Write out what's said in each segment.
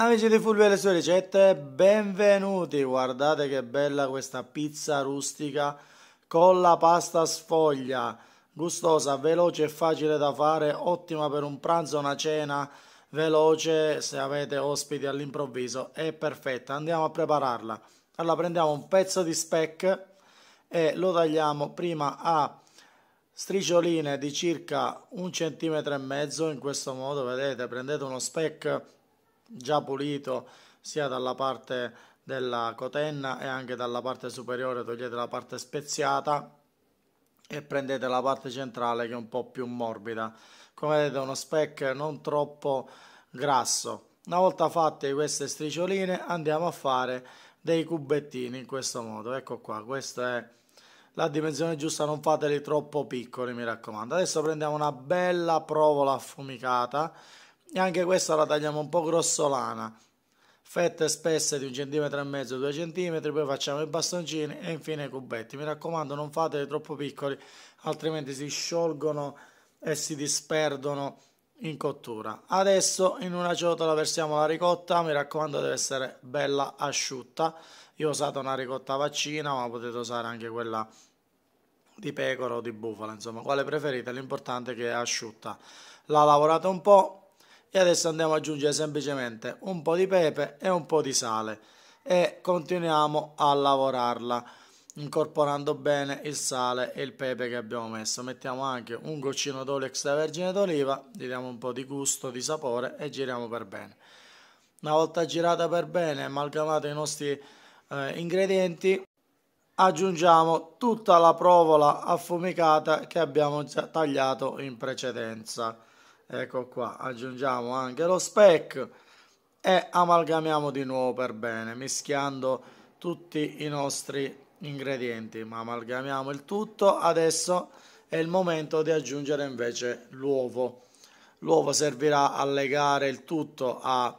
Amici di Fulvio e le sue ricette, benvenuti! Guardate che bella questa pizza rustica con la pasta sfoglia, gustosa, veloce e facile da fare, ottima per un pranzo, una cena veloce, se avete ospiti all'improvviso, è perfetta. Andiamo a prepararla. Allora prendiamo un pezzo di speck e lo tagliamo prima a striscioline di circa un centimetro e mezzo, in questo modo, vedete, prendete uno speck già pulito sia dalla parte della cotenna e anche dalla parte superiore togliete la parte speziata e prendete la parte centrale che è un po' più morbida come vedete uno spec non troppo grasso una volta fatte queste striscioline andiamo a fare dei cubettini in questo modo ecco qua questa è la dimensione giusta non fateli troppo piccoli mi raccomando adesso prendiamo una bella provola affumicata e anche questa la tagliamo un po' grossolana fette spesse di un centimetro e mezzo, due centimetri, poi facciamo i bastoncini e infine i cubetti. Mi raccomando, non fateli troppo piccoli, altrimenti si sciolgono e si disperdono in cottura. Adesso in una ciotola versiamo la ricotta, mi raccomando deve essere bella asciutta. Io ho usato una ricotta vaccina, ma potete usare anche quella di pecora o di bufala, insomma, quale preferite, l'importante è che è asciutta. La lavorate un po', e adesso andiamo ad aggiungere semplicemente un po' di pepe e un po' di sale e continuiamo a lavorarla incorporando bene il sale e il pepe che abbiamo messo mettiamo anche un goccino d'olio extravergine d'oliva gli diamo un po' di gusto, di sapore e giriamo per bene una volta girata per bene e amalgamato i nostri eh, ingredienti aggiungiamo tutta la provola affumicata che abbiamo già tagliato in precedenza ecco qua, aggiungiamo anche lo spec e amalgamiamo di nuovo per bene, mischiando tutti i nostri ingredienti, ma amalgamiamo il tutto, adesso è il momento di aggiungere invece l'uovo. L'uovo servirà a legare il tutto a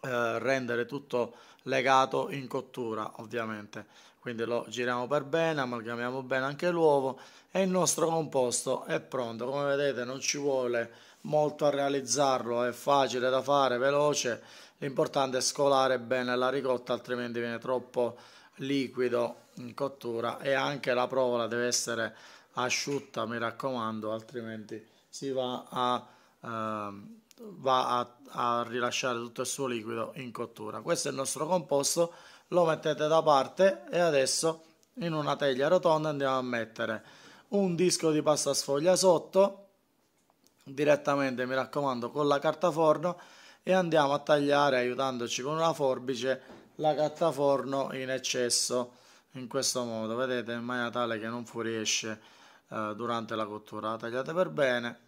eh, rendere tutto legato in cottura ovviamente quindi lo giriamo per bene amalgamiamo bene anche l'uovo e il nostro composto è pronto come vedete non ci vuole molto a realizzarlo è facile da fare veloce l'importante è scolare bene la ricotta altrimenti viene troppo liquido in cottura e anche la provola deve essere asciutta mi raccomando altrimenti si va a ehm, va a, a rilasciare tutto il suo liquido in cottura. Questo è il nostro composto, lo mettete da parte e adesso in una teglia rotonda andiamo a mettere un disco di pasta sfoglia sotto, direttamente mi raccomando con la carta forno e andiamo a tagliare aiutandoci con una forbice la carta forno in eccesso in questo modo vedete in maniera tale che non fuoriesce eh, durante la cottura la tagliate per bene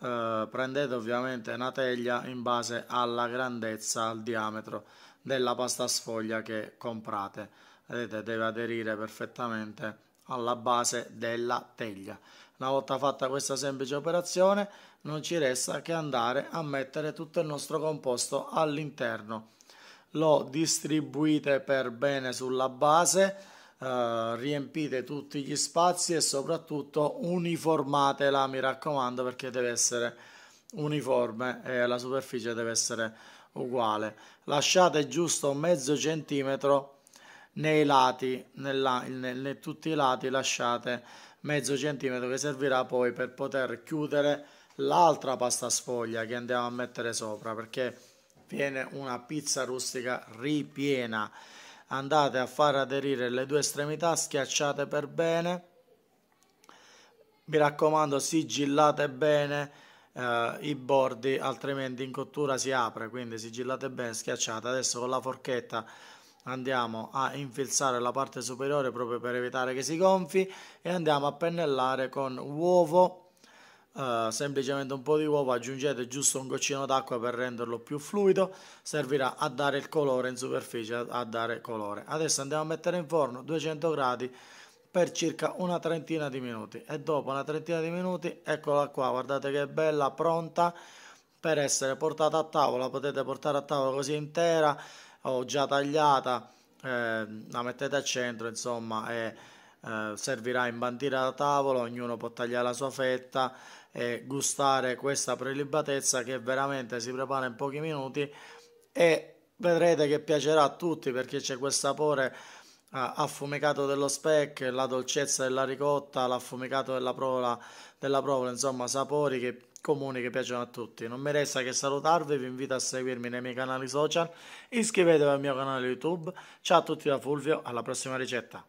eh, prendete ovviamente una teglia in base alla grandezza, al diametro della pasta sfoglia che comprate. Vedete, deve aderire perfettamente alla base della teglia. Una volta fatta questa semplice operazione non ci resta che andare a mettere tutto il nostro composto all'interno. Lo distribuite per bene sulla base eh, riempite tutti gli spazi e soprattutto uniformatela, mi raccomando, perché deve essere uniforme e la superficie deve essere uguale. Lasciate giusto mezzo centimetro nei lati, nella, nel, nel, tutti i lati lasciate mezzo centimetro che servirà poi per poter chiudere l'altra pasta sfoglia che andiamo a mettere sopra perché viene una pizza rustica ripiena andate a far aderire le due estremità schiacciate per bene mi raccomando sigillate bene eh, i bordi altrimenti in cottura si apre quindi sigillate bene schiacciate adesso con la forchetta andiamo a infilzare la parte superiore proprio per evitare che si gonfi e andiamo a pennellare con uovo eh, semplicemente un po' di uova aggiungete giusto un goccino d'acqua per renderlo più fluido, servirà a dare il colore in superficie, a dare colore. Adesso andiamo a mettere in forno 200 gradi per circa una trentina di minuti e dopo una trentina di minuti eccola qua, guardate che bella, pronta per essere portata a tavola, potete portare a tavola così intera o già tagliata, eh, la mettete al centro insomma e eh, servirà in bandiera da tavola, ognuno può tagliare la sua fetta e gustare questa prelibatezza che veramente si prepara in pochi minuti e vedrete che piacerà a tutti perché c'è quel sapore eh, affumicato dello speck, la dolcezza della ricotta, l'affumicato della provola, della provola, insomma sapori che, comuni che piacciono a tutti. Non mi resta che salutarvi, vi invito a seguirmi nei miei canali social, iscrivetevi al mio canale YouTube. Ciao a tutti da Fulvio, alla prossima ricetta.